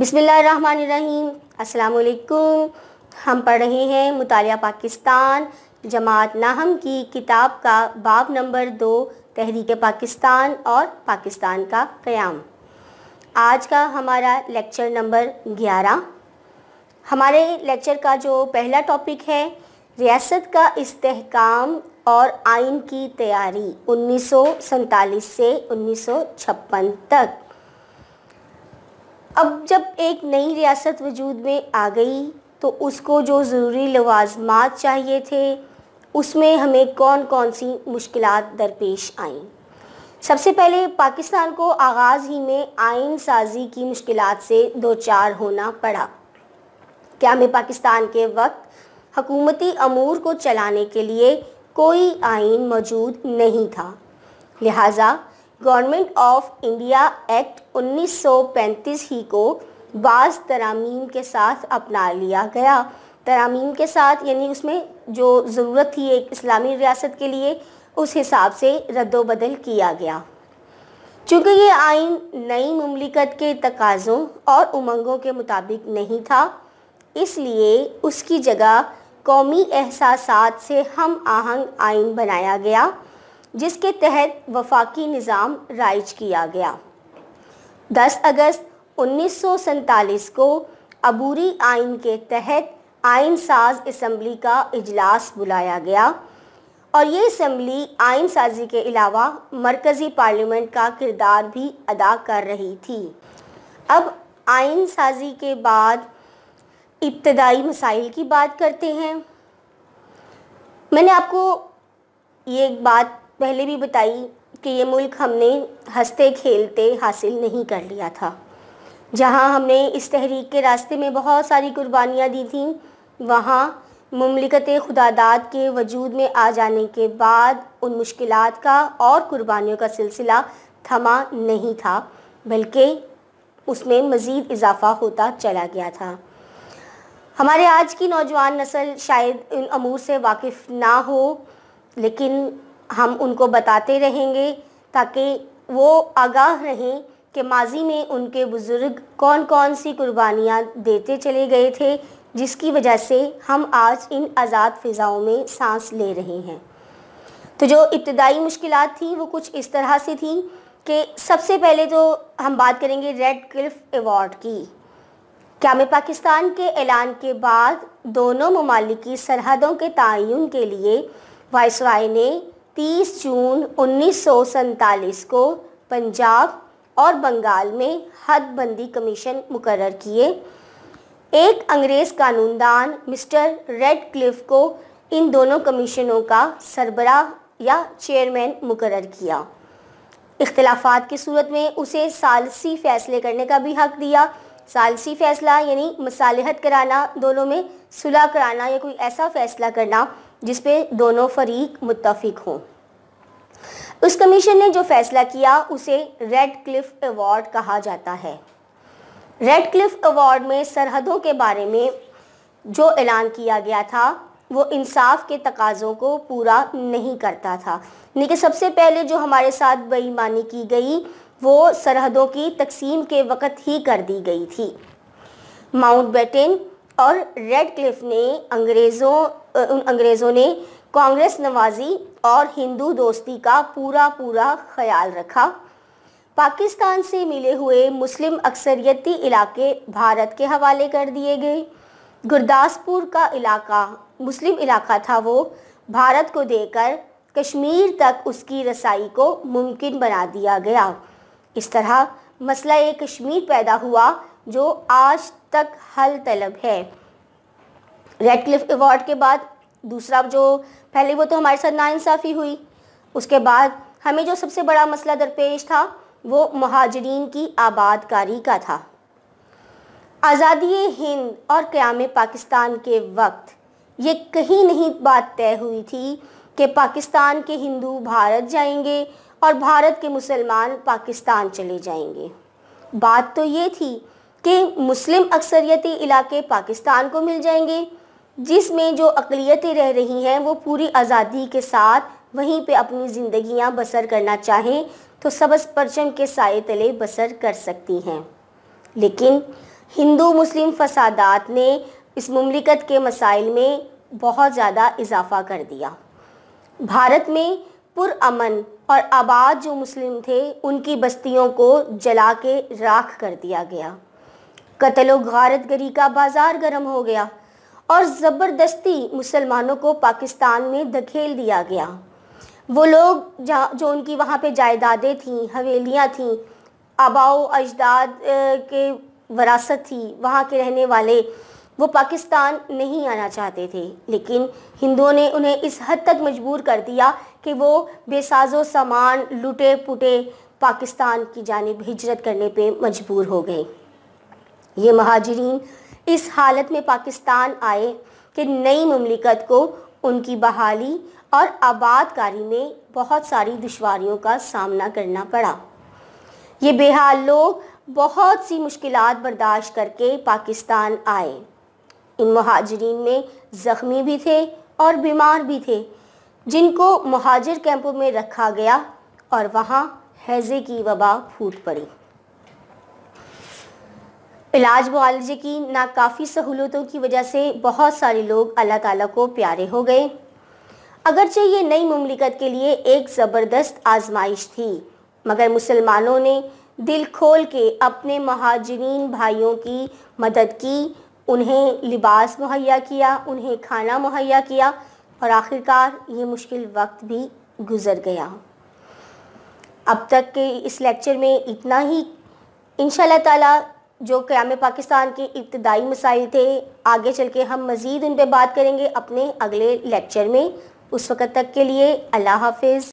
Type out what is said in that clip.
बिसमीम असलकुम हम पढ़ रहे हैं मुताल पाकिस्तान जमात नाहम की किताब का बाब नंबर दो तहरीक पाकिस्तान और पाकिस्तान का क़्याम आज का हमारा लेक्चर नंबर ग्यारह हमारे लेक्चर का जो पहला टॉपिक है रियासत का इस्तेकाम और आइन की तैयारी उन्नीस से उन्नीस तक अब जब एक नई रियासत वजूद में आ गई तो उसको जो ज़रूरी लवाजमात चाहिए थे उसमें हमें कौन कौन सी मुश्किल दरपेश आईं सबसे पहले पाकिस्तान को आगाज़ ही में आइन साजी की मुश्किल से दो चार होना पड़ा क्या हमें पाकिस्तान के वक्त हकूमती अमूर को चलाने के लिए कोई आइन मौजूद नहीं था लिहाजा गवर्नमेंट ऑफ इंडिया एक्ट 1935 ही को बाज तरामीम के साथ अपना लिया गया तरामीम के साथ यानी उसमें जो ज़रूरत थी एक इस्लामी रियासत के लिए उस हिसाब से रद्दबदल किया गया चूँकि ये आइन नई ममलिकत के तकाज़ों और उमंगों के मुताबिक नहीं था इसलिए उसकी जगह कौमी एहसास से हम आहंग आइन बनाया गया जिसके तहत वफाकी निज़ाम राइज किया गया 10 अगस्त उन्नीस को अबूरी आइन के तहत आइन साज इसम्बली का इजलास बुलाया गया और ये इसम्बली आइन साजी के अलावा मरकज़ी पार्लियामेंट का किरदार भी अदा कर रही थी अब आइन साजी के बाद इब्तदाई मसाइल की बात करते हैं मैंने आपको ये एक बात पहले भी बताई कि ये मुल्क हमने हंसते खेलते हासिल नहीं कर लिया था जहाँ हमने इस तहरीक के रास्ते में बहुत सारी कुर्बानियाँ दी थी वहाँ ममलिकत खुदादाद के वजूद में आ जाने के बाद उन मुश्किल का और कुर्बानियों का सिलसिला थमा नहीं था बल्कि उसमें मज़ीद इजाफा होता चला गया था हमारे आज की नौजवान नस्ल शायद इन अमूर से वाकिफ़ ना हो लेकिन हम उनको बताते रहेंगे ताकि वो आगाह रहें कि माजी में उनके बुज़ुर्ग कौन कौन सी कुर्बानियाँ देते चले गए थे जिसकी वजह से हम आज इन आज़ाद फ़िज़ाओं में सांस ले रहे हैं तो जो इब्तदाई मुश्किल थी वो कुछ इस तरह से थी कि सबसे पहले तो हम बात करेंगे रेड क्लिफ एवॉर्ड की क्या पाकिस्तान के ऐलान के बाद दोनों ममालिकी सरहदों के तयन के लिए वायसराय ने 30 जून उन्नीस को पंजाब और बंगाल में हदबंदी कमीशन मुकर किए एक अंग्रेज़ कानूनदान मिस्टर रेड क्लिफ को इन दोनों कमीशनों का सरबरा या चेयरमैन मुकर किया इख्तलाफात की सूरत में उसे सालसी फैसले करने का भी हक दिया सालसी फैसला यानी मसालहत कराना दोनों में सुलह कराना या कोई ऐसा फैसला करना जिसपे दोनों फरीक मुतफिक हों उस कमीशन ने जो फैसला किया उसे रेड क्लिफ अवार्ड कहा जाता है रेड क्लिफ अवार्ड में सरहदों के बारे में जो ऐलान किया गया था वो इंसाफ के तकाज़ों को पूरा नहीं करता था यानी कि सबसे पहले जो हमारे साथ बेईमानी की गई वो सरहदों की तकसीम के वक़्त ही कर दी गई थी माउंट बेटिन और रेड क्लिफ ने अंग्रेज़ों उन अंग्रेज़ों ने कांग्रेस नवाजी और हिंदू दोस्ती का पूरा पूरा ख्याल रखा पाकिस्तान से मिले हुए मुस्लिम अक्सरियती इलाके भारत के हवाले कर दिए गए गुरदासपुर का इलाका मुस्लिम इलाका था वो भारत को देकर कश्मीर तक उसकी रसाई को मुमकिन बना दिया गया इस तरह मसला एक कश्मीर पैदा हुआ जो आज तक हल तलब है रेडक्लिफ अवार्ड के बाद दूसरा जो पहले वो तो हमारे साथ नाइंसाफ़ी हुई उसके बाद हमें जो सबसे बड़ा मसला दरपेश था वो महाजरीन की आबादकारी का था आज़ादी हिंद और क़्याम पाकिस्तान के वक्त ये कहीं नहीं बात तय हुई थी कि पाकिस्तान के हिंदू भारत जाएंगे और भारत के मुसलमान पाकिस्तान चले जाएंगे बात तो ये थी कि मुस्लिम अक्सरियती इलाके पाकिस्तान को मिल जाएंगे जिसमें जो अकलीतें रह रही हैं वो पूरी आज़ादी के साथ वहीं पे अपनी ज़िंदगियां बसर करना चाहें तो सबस परचम के साय तले बसर कर सकती हैं लेकिन हिंदू मुस्लिम फसादात ने इस ममलिकत के मसाइल में बहुत ज़्यादा इजाफा कर दिया भारत में पुरमन और आबाद जो मुस्लिम थे उनकी बस्तियों को जला के राख कर दिया गया कत्ल गारतगरी गरी का बाज़ार गर्म हो गया और ज़बरदस्ती मुसलमानों को पाकिस्तान में धकेल दिया गया वो लोग जो उनकी वहाँ पे जायदादें थीं हवेलियाँ थीं आबाओ अजदाद के वरासत थी वहाँ के रहने वाले वो पाकिस्तान नहीं आना चाहते थे लेकिन हिंदुओं ने उन्हें इस हद तक मजबूर कर दिया कि वो बेसाजो सामान लुटे पुटे पाकिस्तान की जानब हिजरत करने पे मजबूर हो गए ये महाजरीन इस हालत में पाकिस्तान आए कि नई ममलिकत को उनकी बहाली और आबादकारी में बहुत सारी दुशारियों का सामना करना पड़ा ये बेहाल लोग बहुत सी मुश्किल बर्दाश्त करके पाकिस्तान आए इन महाजरीन में ज़ख्मी भी थे और बीमार भी थे जिनको महाजर कैंपों में रखा गया और वहाँ हैज़े की वबा फूट पड़ी इलाज मुआलजे की नाकाफ़ी सहूलतों की वजह से बहुत सारे लोग अल्लाह ताला को प्यारे हो गए अगरचे ये नई ममलिकत के लिए एक ज़बरदस्त आजमाइश थी मगर मुसलमानों ने दिल खोल के अपने महाजरीन भाइयों की मदद की उन्हें लिबास मुहैया किया उन्हें खाना मुहैया किया और आखिरकार ये मुश्किल वक्त भी गुजर गया अब तक के इस लेक्चर में इतना ही इन ताला जो क़्याम पाकिस्तान के इब्तदाई मसाइल थे आगे चल के हम मज़ीद उन पर बात करेंगे अपने अगले लेक्चर में उस वक़्त तक के लिए अल्लाह हाफिज़